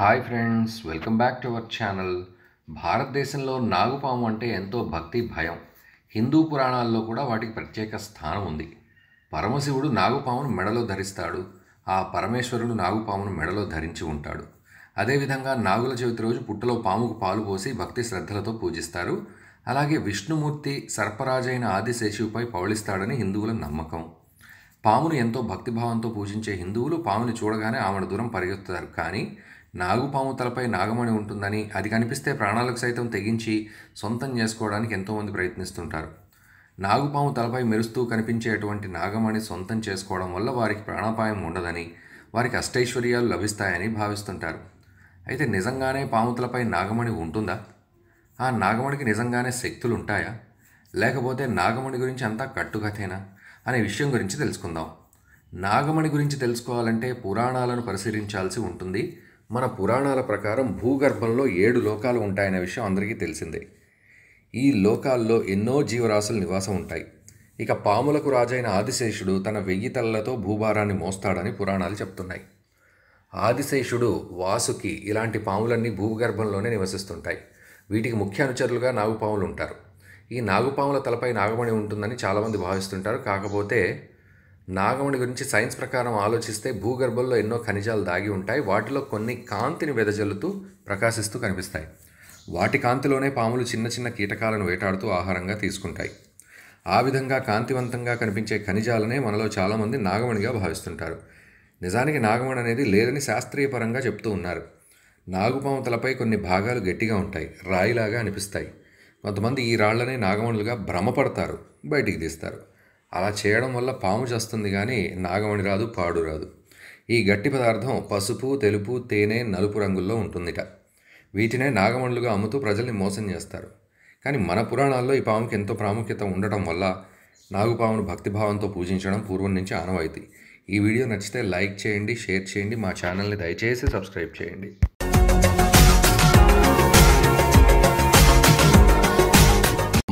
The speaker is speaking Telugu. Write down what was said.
hi friends welcome back to our channel భారతదేశంలో నాగుపాము అంటే ఎంతో భక్తి భయం హిందూ పురాణాల్లో కూడా వాటికి ప్రత్యేక స్థానం ఉంది పరమశివుడు నాగుపామును మెడలో ధరిస్తాడు ఆ పరమేశ్వరుడు నాగుపామును మెడలో ధరించి ఉంటాడు అదేవిధంగా నాగుల చవితి రోజు పుట్టలో పాముకు పాలు పోసి భక్తి శ్రద్ధలతో పూజిస్తారు అలాగే విష్ణుమూర్తి సర్పరాజైన ఆదిశేషువుపై పౌళిస్తాడని హిందువుల నమ్మకం పామును ఎంతో భక్తిభావంతో పూజించే హిందువులు పాముని చూడగానే ఆమెను దూరం పరిగెత్తుతారు కానీ నాగుపాము తలపై నాగమణి ఉంటుందని అది కనిపిస్తే ప్రాణాలకు సైతం తెగించి సొంతం చేసుకోవడానికి ఎంతోమంది ప్రయత్నిస్తుంటారు నాగుపాము తలపై మెరుస్తూ కనిపించేటువంటి నాగమణి సొంతం చేసుకోవడం వల్ల వారికి ప్రాణాపాయం ఉండదని వారికి అష్టైశ్వర్యాలు లభిస్తాయని భావిస్తుంటారు అయితే నిజంగానే పాముతలపై నాగమణి ఉంటుందా ఆ నాగమణికి నిజంగానే శక్తులు ఉంటాయా లేకపోతే నాగమణి గురించి అంతా కట్టుకథేనా అనే విషయం గురించి తెలుసుకుందాం నాగమణి గురించి తెలుసుకోవాలంటే పురాణాలను పరిశీలించాల్సి ఉంటుంది మన పురాణాల ప్రకారం భూగర్భంలో ఏడు లోకాలు ఉంటాయనే విషయం అందరికీ తెలిసిందే ఈ లోకాల్లో ఎన్నో జీవరాశులు నివాసం ఉంటాయి ఇక పాములకు రాజైన ఆదిశేషుడు తన వెయ్యి తలలతో భూభారాన్ని మోస్తాడని పురాణాలు చెప్తున్నాయి ఆదిశేషుడు వాసుకి ఇలాంటి పాములన్నీ భూగర్భంలోనే నివసిస్తుంటాయి వీటికి ముఖ్య అనుచరులుగా నాగుపాములు ఉంటారు ఈ నాగుపాముల తలపై నాగమణి ఉంటుందని చాలామంది భావిస్తుంటారు కాకపోతే నాగమణి గురించి సైన్స్ ప్రకారం ఆలోచిస్తే భూగర్భంలో ఎన్నో ఖనిజాలు దాగి ఉంటాయి వాటిలో కొన్ని కాంతిని వెదజల్లుతూ ప్రకాశిస్తూ కనిపిస్తాయి వాటి కాంతిలోనే పాములు చిన్న చిన్న కీటకాలను వేటాడుతూ ఆహారంగా తీసుకుంటాయి ఆ విధంగా కాంతివంతంగా కనిపించే ఖనిజాలనే మనలో చాలామంది నాగమణిగా భావిస్తుంటారు నిజానికి నాగమణి అనేది లేదని శాస్త్రీయపరంగా చెప్తూ ఉన్నారు నాగుపాము తలపై కొన్ని భాగాలు గట్టిగా ఉంటాయి రాయిలాగా అనిపిస్తాయి కొంతమంది ఈ రాళ్లనే నాగమణులుగా భ్రమపడతారు బయటికి తీస్తారు అలా చేయడం వల్ల పాము చస్తుంది కానీ నాగమణి రాదు పాడు రాదు ఈ గట్టి పదార్థం పసుపు తెలుపు తేనె నలుపు రంగుల్లో ఉంటుందిట వీటినే నాగమణులుగా అమ్ముతూ ప్రజల్ని మోసం చేస్తారు కానీ మన పురాణాల్లో ఈ పాముకి ఎంతో ప్రాముఖ్యత ఉండటం వల్ల నాగుపామును భక్తిభావంతో పూజించడం పూర్వం నుంచి ఆనవాయితీ ఈ వీడియో నచ్చితే లైక్ చేయండి షేర్ చేయండి మా ఛానల్ని దయచేసి సబ్స్క్రైబ్ చేయండి